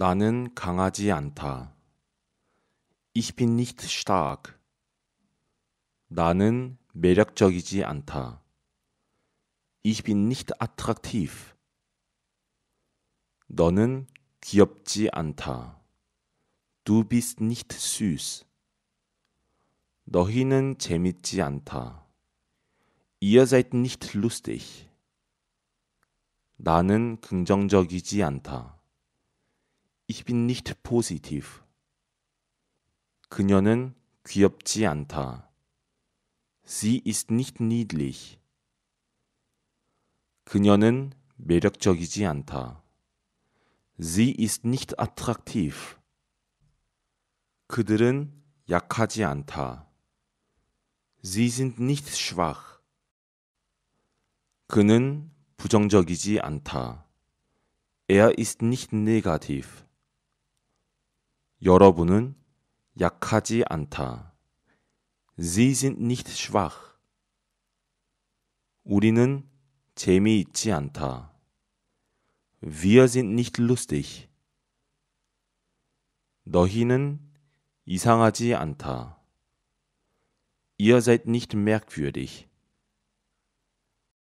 나는 강하지 않다. Ich bin nicht stark. 나는 매력적이지 않다. Ich bin nicht attraktiv. 너는 귀엽지 않다. Du bist nicht süß. 너희는 재밌지 않다. Ihr seid nicht lustig. 나는 긍정적이지 않다. Ich bin nicht positiv. 그녀는 귀엽지 않다. Sie ist nicht niedlich. 그녀는 매력적이지 않다. Sie ist nicht attraktiv. 그들은 약하지 않다. Sie sind nicht schwach. 그는 부정적이지 않다. Er ist nicht negativ. 여러분은 약하지 않다. Sie sind nicht schwach. 우리는 재미있지 않다. Wir sind nicht lustig. 너희는 이상하지 않다. Ihr seid nicht merkwürdig.